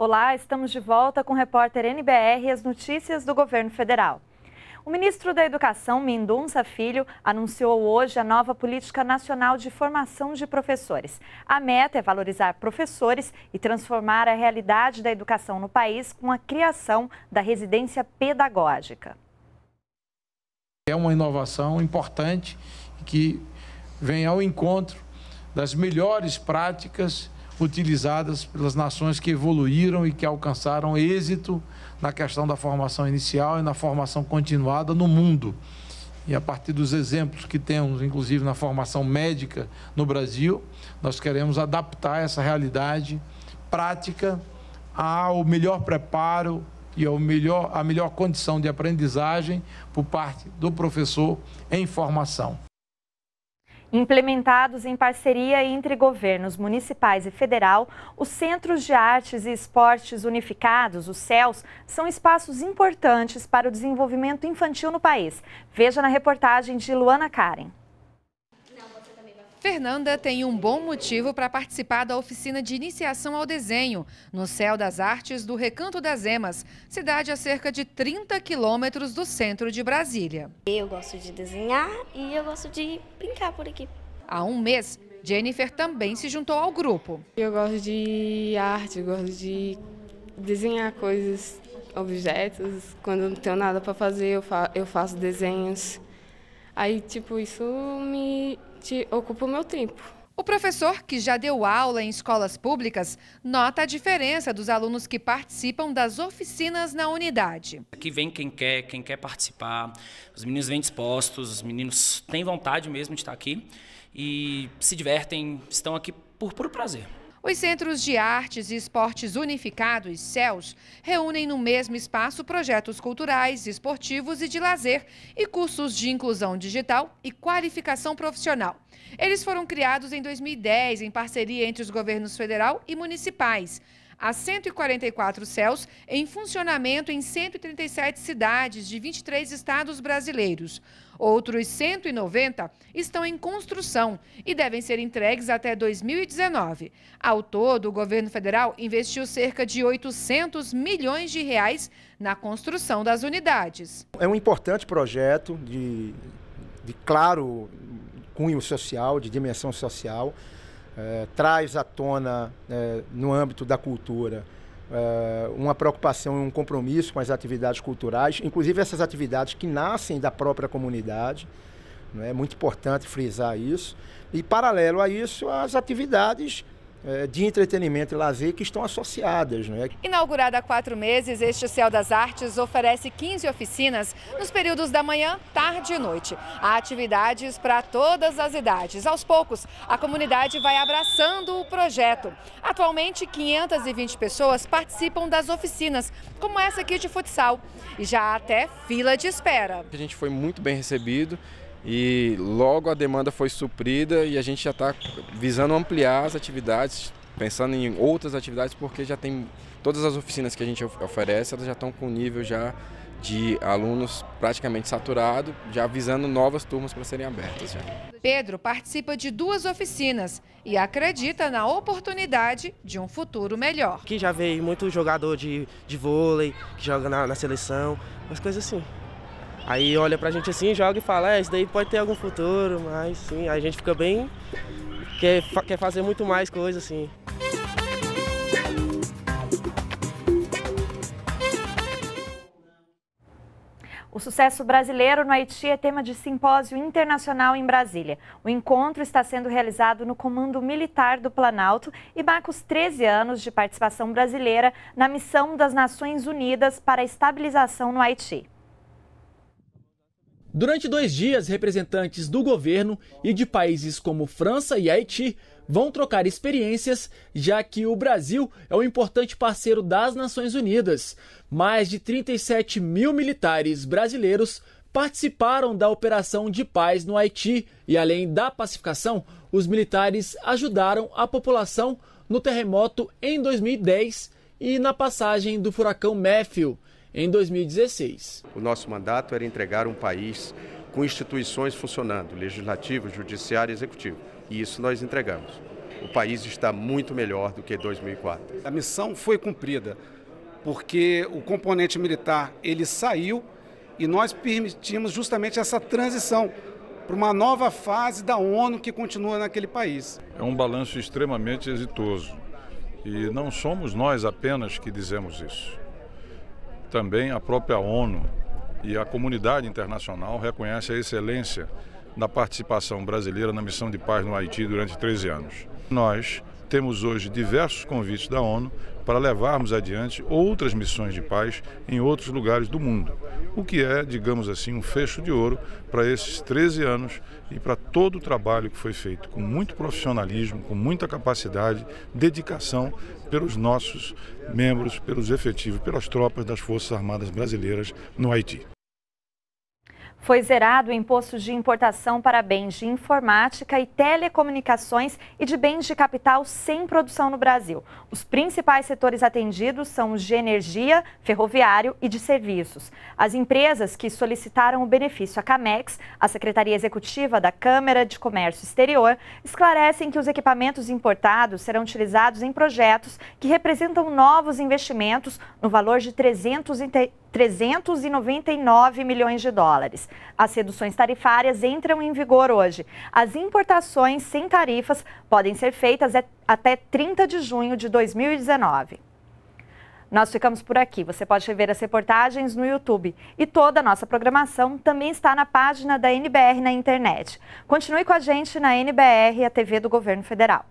Olá, estamos de volta com o repórter NBR e as notícias do governo federal. O ministro da Educação, Mendonça Filho, anunciou hoje a nova Política Nacional de Formação de Professores. A meta é valorizar professores e transformar a realidade da educação no país com a criação da residência pedagógica. É uma inovação importante que vem ao encontro das melhores práticas utilizadas pelas nações que evoluíram e que alcançaram êxito na questão da formação inicial e na formação continuada no mundo. E a partir dos exemplos que temos, inclusive na formação médica no Brasil, nós queremos adaptar essa realidade prática ao melhor preparo e ao melhor, à melhor condição de aprendizagem por parte do professor em formação. Implementados em parceria entre governos municipais e federal, os Centros de Artes e Esportes Unificados, os CELS, são espaços importantes para o desenvolvimento infantil no país. Veja na reportagem de Luana Karen. Fernanda tem um bom motivo para participar da oficina de iniciação ao desenho, no Céu das Artes do Recanto das Emas, cidade a cerca de 30 quilômetros do centro de Brasília. Eu gosto de desenhar e eu gosto de brincar por aqui. Há um mês, Jennifer também se juntou ao grupo. Eu gosto de arte, gosto de desenhar coisas, objetos. Quando não tenho nada para fazer, eu, eu faço desenhos. Aí, tipo, isso me te ocupa o meu tempo. O professor, que já deu aula em escolas públicas, nota a diferença dos alunos que participam das oficinas na unidade. Aqui vem quem quer, quem quer participar, os meninos vêm dispostos, os meninos têm vontade mesmo de estar aqui e se divertem, estão aqui por puro prazer. Os Centros de Artes e Esportes Unificados, CELS, reúnem no mesmo espaço projetos culturais, esportivos e de lazer e cursos de inclusão digital e qualificação profissional. Eles foram criados em 2010 em parceria entre os governos federal e municipais a 144 céus em funcionamento em 137 cidades de 23 estados brasileiros. Outros 190 estão em construção e devem ser entregues até 2019. Ao todo, o governo federal investiu cerca de 800 milhões de reais na construção das unidades. É um importante projeto de, de claro cunho social, de dimensão social é, traz à tona, é, no âmbito da cultura, é, uma preocupação e um compromisso com as atividades culturais, inclusive essas atividades que nascem da própria comunidade. Né? É muito importante frisar isso. E, paralelo a isso, as atividades é, de entretenimento e lazer que estão associadas. Né? Inaugurada há quatro meses, este Céu das Artes oferece 15 oficinas nos períodos da manhã, tarde e noite. Há atividades para todas as idades. Aos poucos, a comunidade vai abraçando o projeto. Atualmente, 520 pessoas participam das oficinas, como essa aqui de futsal. E já há até fila de espera. A gente foi muito bem recebido e logo a demanda foi suprida e a gente já está visando ampliar as atividades, pensando em outras atividades, porque já tem todas as oficinas que a gente oferece, elas já estão com nível já de alunos praticamente saturado, já avisando novas turmas para serem abertas. Já. Pedro participa de duas oficinas e acredita na oportunidade de um futuro melhor. Aqui já veio muito jogador de, de vôlei, que joga na, na seleção, umas coisas assim. Aí olha pra gente assim, joga e fala, é, isso daí pode ter algum futuro, mas sim, a gente fica bem. Quer, quer fazer muito mais coisa assim. O sucesso brasileiro no Haiti é tema de simpósio internacional em Brasília. O encontro está sendo realizado no Comando Militar do Planalto e marca os 13 anos de participação brasileira na missão das Nações Unidas para a estabilização no Haiti. Durante dois dias, representantes do governo e de países como França e Haiti vão trocar experiências, já que o Brasil é um importante parceiro das Nações Unidas. Mais de 37 mil militares brasileiros participaram da operação de paz no Haiti e, além da pacificação, os militares ajudaram a população no terremoto em 2010 e na passagem do furacão Matthew em 2016. O nosso mandato era entregar um país com instituições funcionando, legislativo, judiciário e executivo. E isso nós entregamos. O país está muito melhor do que 2004. A missão foi cumprida, porque o componente militar ele saiu e nós permitimos justamente essa transição para uma nova fase da ONU que continua naquele país. É um balanço extremamente exitoso. E não somos nós apenas que dizemos isso também a própria ONU e a comunidade internacional reconhece a excelência da participação brasileira na missão de paz no Haiti durante 13 anos. Nós temos hoje diversos convites da ONU para levarmos adiante outras missões de paz em outros lugares do mundo, o que é, digamos assim, um fecho de ouro para esses 13 anos e para todo o trabalho que foi feito com muito profissionalismo, com muita capacidade, dedicação pelos nossos membros, pelos efetivos, pelas tropas das Forças Armadas Brasileiras no Haiti foi zerado o imposto de importação para bens de informática e telecomunicações e de bens de capital sem produção no Brasil. Os principais setores atendidos são os de energia, ferroviário e de serviços. As empresas que solicitaram o benefício à CAMEX, a Secretaria Executiva da Câmara de Comércio Exterior, esclarecem que os equipamentos importados serão utilizados em projetos que representam novos investimentos no valor de 300 399 milhões de dólares. As reduções tarifárias entram em vigor hoje. As importações sem tarifas podem ser feitas é, até 30 de junho de 2019. Nós ficamos por aqui. Você pode rever as reportagens no YouTube. E toda a nossa programação também está na página da NBR na internet. Continue com a gente na NBR, a TV do Governo Federal.